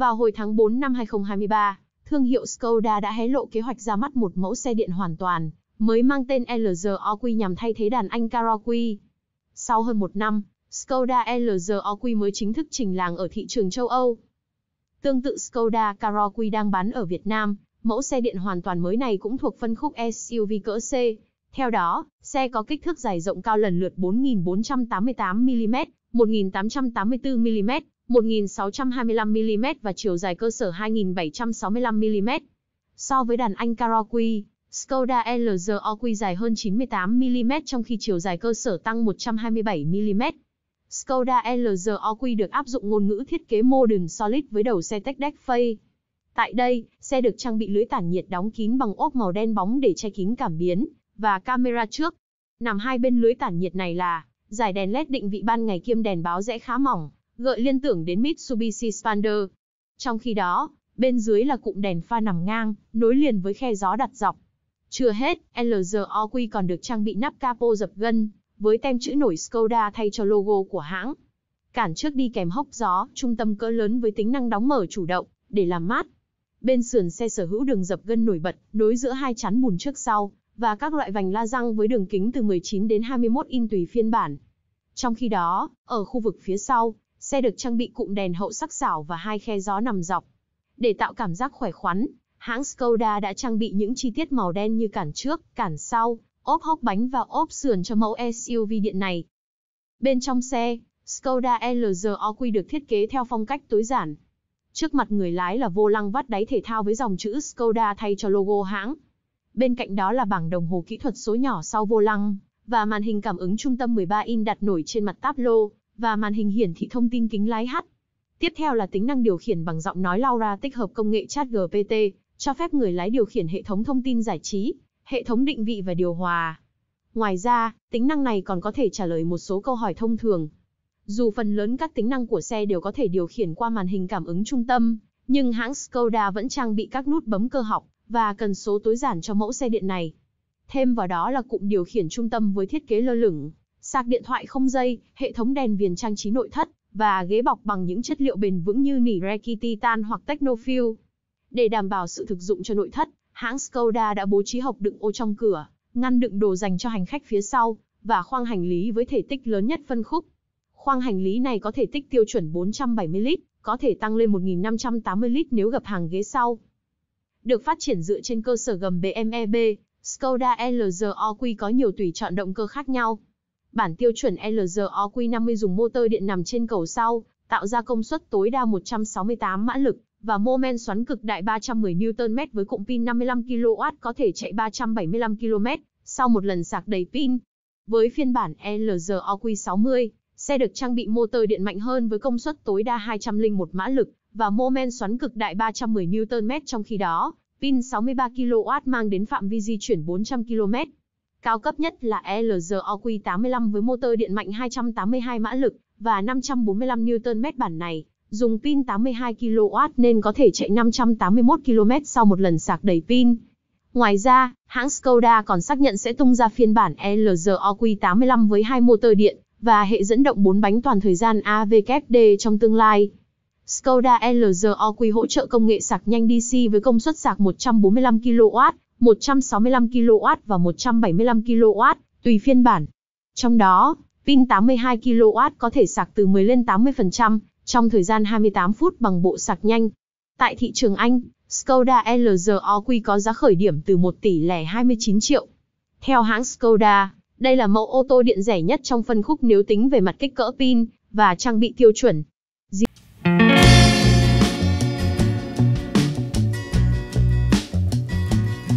Vào hồi tháng 4 năm 2023, thương hiệu Skoda đã hé lộ kế hoạch ra mắt một mẫu xe điện hoàn toàn, mới mang tên Lz OQ nhằm thay thế đàn anh Karoq. Sau hơn một năm, Skoda Lz OQ mới chính thức trình làng ở thị trường châu Âu. Tương tự Skoda Karoq đang bán ở Việt Nam, mẫu xe điện hoàn toàn mới này cũng thuộc phân khúc SUV cỡ C. Theo đó, xe có kích thước dài rộng cao lần lượt 4.488 mm, 1.884 mm 1.625mm và chiều dài cơ sở 2.765mm. So với đàn Anh Karoqui, Skoda LZOQ dài hơn 98mm trong khi chiều dài cơ sở tăng 127mm. Skoda LZOQ được áp dụng ngôn ngữ thiết kế Modern Solid với đầu xe tech deck phay. Tại đây, xe được trang bị lưới tản nhiệt đóng kín bằng ốp màu đen bóng để che kín cảm biến và camera trước. Nằm hai bên lưới tản nhiệt này là giải đèn led định vị ban ngày kiêm đèn báo rẽ khá mỏng, gợi liên tưởng đến Mitsubishi Spander. Trong khi đó, bên dưới là cụm đèn pha nằm ngang, nối liền với khe gió đặt dọc. Chưa hết, LZOQ còn được trang bị nắp capo dập gân, với tem chữ nổi Skoda thay cho logo của hãng. Cản trước đi kèm hốc gió, trung tâm cỡ lớn với tính năng đóng mở chủ động, để làm mát. Bên sườn xe sở hữu đường dập gân nổi bật, nối giữa hai chắn bùn trước sau, và các loại vành la răng với đường kính từ 19 đến 21 in tùy phiên bản. Trong khi đó, ở khu vực phía sau, Xe được trang bị cụm đèn hậu sắc xảo và hai khe gió nằm dọc. Để tạo cảm giác khỏe khoắn, hãng Skoda đã trang bị những chi tiết màu đen như cản trước, cản sau, ốp hốc bánh và ốp sườn cho mẫu SUV điện này. Bên trong xe, Skoda LZOQ được thiết kế theo phong cách tối giản. Trước mặt người lái là vô lăng vắt đáy thể thao với dòng chữ Skoda thay cho logo hãng. Bên cạnh đó là bảng đồng hồ kỹ thuật số nhỏ sau vô lăng và màn hình cảm ứng trung tâm 13 in đặt nổi trên mặt táp lô và màn hình hiển thị thông tin kính lái H. Tiếp theo là tính năng điều khiển bằng giọng nói Laura tích hợp công nghệ chat GPT, cho phép người lái điều khiển hệ thống thông tin giải trí, hệ thống định vị và điều hòa. Ngoài ra, tính năng này còn có thể trả lời một số câu hỏi thông thường. Dù phần lớn các tính năng của xe đều có thể điều khiển qua màn hình cảm ứng trung tâm, nhưng hãng Skoda vẫn trang bị các nút bấm cơ học và cần số tối giản cho mẫu xe điện này. Thêm vào đó là cụm điều khiển trung tâm với thiết kế lơ lửng, sạc điện thoại không dây, hệ thống đèn viền trang trí nội thất và ghế bọc bằng những chất liệu bền vững như nỉ reki titan hoặc technofil. Để đảm bảo sự thực dụng cho nội thất, hãng Skoda đã bố trí hộc đựng ô trong cửa, ngăn đựng đồ dành cho hành khách phía sau và khoang hành lý với thể tích lớn nhất phân khúc. Khoang hành lý này có thể tích tiêu chuẩn 470 lít, có thể tăng lên 1.580 lít nếu gập hàng ghế sau. Được phát triển dựa trên cơ sở gầm BMEB, e Skoda LZOQ có nhiều tùy chọn động cơ khác nhau. Bản tiêu chuẩn LZOQ50 dùng motor điện nằm trên cầu sau, tạo ra công suất tối đa 168 mã lực và mô men xoắn cực đại 310 Nm với cụm pin 55 kW có thể chạy 375 km sau một lần sạc đầy pin. Với phiên bản LZOQ60, xe được trang bị motor điện mạnh hơn với công suất tối đa 201 mã lực và mô men xoắn cực đại 310 Nm trong khi đó, pin 63 kW mang đến phạm vi di chuyển 400 km. Cao cấp nhất là LZOQ85 với motor điện mạnh 282 mã lực và 545 Nm bản này, dùng pin 82 kW nên có thể chạy 581 km sau một lần sạc đầy pin. Ngoài ra, hãng Skoda còn xác nhận sẽ tung ra phiên bản LZOQ85 với hai motor điện và hệ dẫn động 4 bánh toàn thời gian AVKD trong tương lai. Skoda LZOQ hỗ trợ công nghệ sạc nhanh DC với công suất sạc 145 kW 165 kW và 175 kW, tùy phiên bản. Trong đó, pin 82 kW có thể sạc từ 10 lên 80% trong thời gian 28 phút bằng bộ sạc nhanh. Tại thị trường Anh, Skoda LZOQ có giá khởi điểm từ 1 tỷ lẻ 29 triệu. Theo hãng Skoda, đây là mẫu ô tô điện rẻ nhất trong phân khúc nếu tính về mặt kích cỡ pin và trang bị tiêu chuẩn.